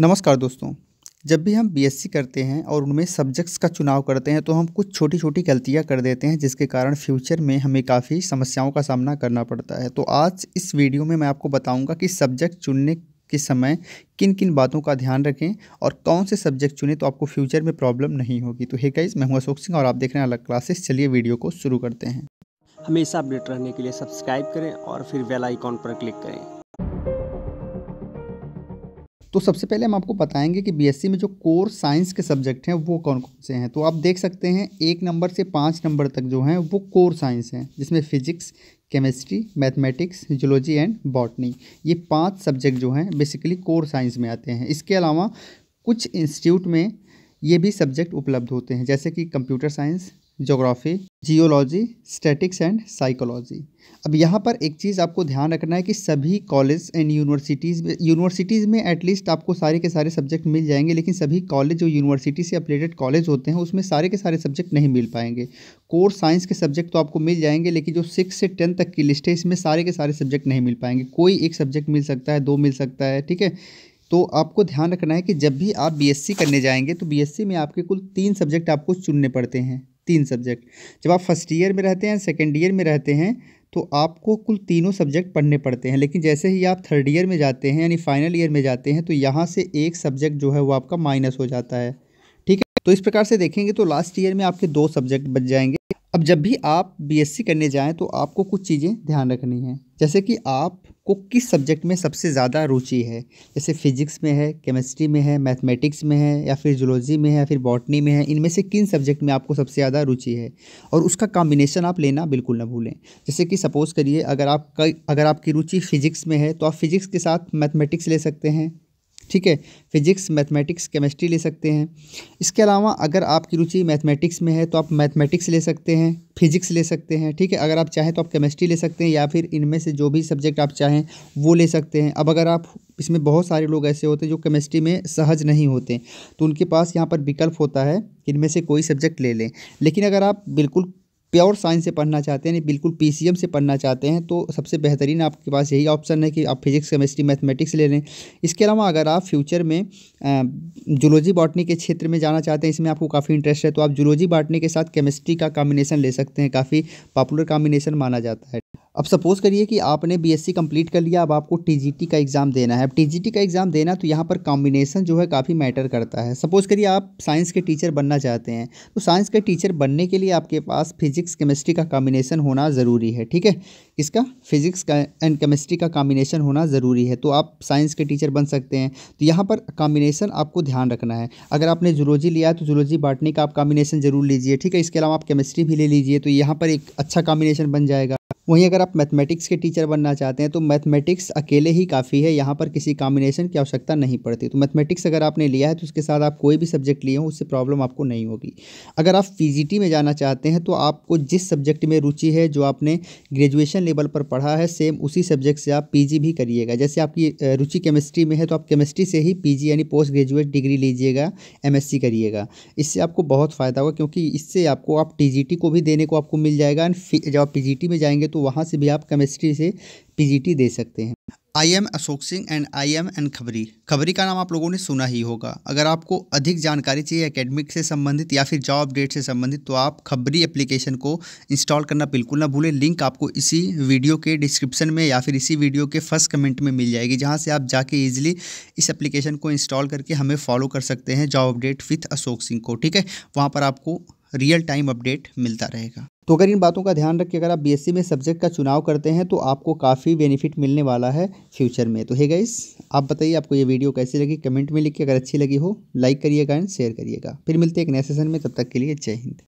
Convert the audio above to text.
नमस्कार दोस्तों जब भी हम बीएससी करते हैं और उनमें सब्जेक्ट्स का चुनाव करते हैं तो हम कुछ छोटी छोटी गलतियां कर देते हैं जिसके कारण फ्यूचर में हमें काफ़ी समस्याओं का सामना करना पड़ता है तो आज इस वीडियो में मैं आपको बताऊंगा कि सब्जेक्ट चुनने के समय किन किन बातों का ध्यान रखें और कौन से सब्जेक्ट चुने तो आपको फ्यूचर में प्रॉब्लम नहीं होगी तो हे कैज़ मैं हूँ अशोक सिंह और आप देख रहे हैं अलग क्लासेस चलिए वीडियो को शुरू करते हैं हमेशा अपडेट रहने के लिए सब्सक्राइब करें और फिर वेलाइकॉन पर क्लिक करें तो सबसे पहले हम आपको बताएंगे कि बीएससी में जो कोर साइंस के सब्जेक्ट हैं वो कौन कौन से हैं तो आप देख सकते हैं एक नंबर से पाँच नंबर तक जो हैं वो कोर साइंस हैं जिसमें physics chemistry mathematics zoology and botany ये पांच सब्जेक्ट जो हैं बेसिकली कोर साइंस में आते हैं इसके अलावा कुछ इंस्टीट्यूट में ये भी सब्जेक्ट उपलब्ध होते हैं जैसे कि computer science geography geology statics and psychology अब यहाँ पर एक चीज़ आपको ध्यान रखना है कि सभी कॉलेज एंड यूनिवर्सिटीज़ में यूनिवर्सिटीज़ में एटलीस्ट आपको सारे के सारे सब्जेक्ट मिल जाएंगे लेकिन सभी कॉलेज जो यूनिवर्सिटी से अपलेटेड कॉलेज होते हैं उसमें सारे के सारे सब्जेक्ट नहीं मिल पाएंगे कोर साइंस के सब्जेक्ट तो आपको मिल जाएंगे लेकिन जो सिक्स से टेंथ तक की लिस्ट है इसमें सारे के सारे सब्जेक्ट नहीं मिल पाएंगे कोई एक सब्जेक्ट मिल सकता है दो मिल सकता है ठीक है तो आपको ध्यान रखना है कि जब भी आप बीएससी करने जाएंगे तो बीएससी में आपके कुल तीन सब्जेक्ट आपको चुनने पड़ते हैं तीन सब्जेक्ट जब आप फर्स्ट ईयर में रहते हैं सेकेंड ईयर में रहते हैं तो आपको कुल तीनों सब्जेक्ट पढ़ने पड़ते हैं लेकिन जैसे ही आप थर्ड ईयर में जाते हैं यानी फाइनल ईयर में जाते हैं तो यहाँ से एक सब्जेक्ट जो है वो आपका माइनस हो जाता है ठीक है तो इस प्रकार से देखेंगे तो लास्ट ईयर में आपके दो सब्जेक्ट बच जाएंगे अब जब भी आप बीएससी करने जाएं तो आपको कुछ चीज़ें ध्यान रखनी हैं जैसे कि आपको किस सब्जेक्ट में सबसे ज़्यादा रुचि है जैसे फिजिक्स में है केमिस्ट्री में है मैथमेटिक्स में है या फिर जुलॉजी में है या फिर बॉटनी में है इनमें से किन सब्जेक्ट में आपको सबसे ज़्यादा रुचि है और उसका कॉम्बिनेशन आप लेना बिल्कुल ना भूलें जैसे कि सपोज़ करिए अगर आप अगर आपकी रुचि फिजिक्स में है तो आप फिजिक्स के साथ मैथमेटिक्स ले सकते हैं ठीक है फिजिक्स मैथमेटिक्स केमिस्ट्री ले सकते हैं इसके अलावा अगर आपकी रुचि मैथमेटिक्स में है तो आप मैथमेटिक्स ले सकते हैं फिजिक्स ले सकते हैं ठीक है अगर आप चाहें तो आप केमिस्ट्री ले सकते हैं या फिर इनमें से जो भी सब्जेक्ट आप चाहें वो ले सकते हैं अब अगर आप इसमें बहुत सारे लोग ऐसे होते हैं जो केमिस्ट्री में सहज नहीं होते तो उनके पास यहाँ पर विकल्प होता है इनमें से कोई सब्जेक्ट ले लें लेकिन अगर आप बिल्कुल प्योर साइंस से पढ़ना चाहते हैं बिल्कुल पी से पढ़ना चाहते हैं तो सबसे बेहतरीन आपके पास यही ऑप्शन है कि आप फिजिक्स केमिस्ट्री मैथमेटिक्स ले लें इसके अलावा अगर आप फ्यूचर में जुलॉजी बॉटनी के क्षेत्र में जाना चाहते हैं इसमें आपको काफ़ी इंटरेस्ट है तो आप जुलॉजी बॉटनी के साथ केमिस्ट्री का कॉम्बिनेशन ले सकते हैं काफ़ी पॉपुलर कॉम्बिनेशन माना जाता है अब सपोज़ करिए कि आपने बीएससी कंप्लीट कर लिया अब आपको टीजीटी का एग्ज़ाम देना है अब टीजीटी का एग्ज़ाम देना तो यहाँ पर कॉम्बिनेशन जो है काफ़ी मैटर करता है सपोज़ करिए आप साइंस के टीचर बनना चाहते हैं तो साइंस के टीचर बनने के लिए आपके पास फिजिक्स केमिस्ट्री का कॉम्बिनेशन होना ज़रूरी है ठीक है इसका फिजिक्स का एंड केमिस्ट्री का कॉम्बिनेशन होना ज़रूरी है तो आप साइंस के टीचर बन सकते हैं तो यहाँ पर कॉम्बिनेशन आपको ध्यान रखना है अगर आपने जुलोजी लिया है तो जुलोजी बांटने का आप कॉम्बिनेशन ज़रूर लीजिए ठीक है इसके अलावा आप केमिस्ट्री भी ले लीजिए तो यहाँ पर एक अच्छा कॉम्बिनेशन बन जाएगा वहीं अगर आप मैथमेटिक्स के टीचर बनना चाहते हैं तो मैथमेटिक्स अकेले ही काफ़ी है यहाँ पर किसी कॉम्बिनेशन की आवश्यकता नहीं पड़ती तो मैथमेटिक्स अगर आपने लिया है तो उसके साथ आप कोई भी सब्जेक्ट लिए हो उससे प्रॉब्लम आपको नहीं होगी अगर आप पी में जाना चाहते हैं तो आपको जिस सब्जेक्ट में रुचि है जो आपने ग्रेजुएशन लेवल पर पढ़ा है सेम उसी सब्जेक्ट से आप पी भी करिएगा जैसे आपकी रुचि केमिस्ट्री में है तो आप केमिस्ट्री से ही पी यानी पोस्ट ग्रेजुएट डिग्री लीजिएगा एम करिएगा इससे आपको बहुत फ़ायदा होगा क्योंकि इससे आपको आप टी को भी देने को आपको मिल जाएगा एंड जब आप पी में जाएंगे तो तो वहाँ से भी आप केमिस्ट्री से पी दे सकते हैं I am Ashok Singh and I am in Khabri Khabri का नाम आप लोगों ने सुना ही होगा अगर आपको अधिक जानकारी चाहिए एकेडमिक से संबंधित या फिर जॉब अपडेट से संबंधित तो आप खबरी एप्लीकेशन को इंस्टॉल करना बिल्कुल ना भूलें लिंक आपको इसी वीडियो के डिस्क्रिप्शन में या फिर इसी वीडियो के फर्स्ट कमेंट में मिल जाएगी जहाँ से आप जाके ईजिली इस एप्लीकेशन को इंस्टॉल करके हमें फॉलो कर सकते हैं job update with Ashok Singh को ठीक है वहाँ पर आपको रियल टाइम अपडेट मिलता रहेगा तो अगर इन बातों का ध्यान रखिए अगर आप बीएससी में सब्जेक्ट का चुनाव करते हैं तो आपको काफ़ी बेनिफिट मिलने वाला है फ्यूचर में तो हे गाइस आप बताइए आपको ये वीडियो कैसी लगी कमेंट में लिख के अगर अच्छी लगी हो लाइक करिएगा एंड शेयर करिएगा फिर मिलते हैं एक नए सेशन में तब तक के लिए जय हिंद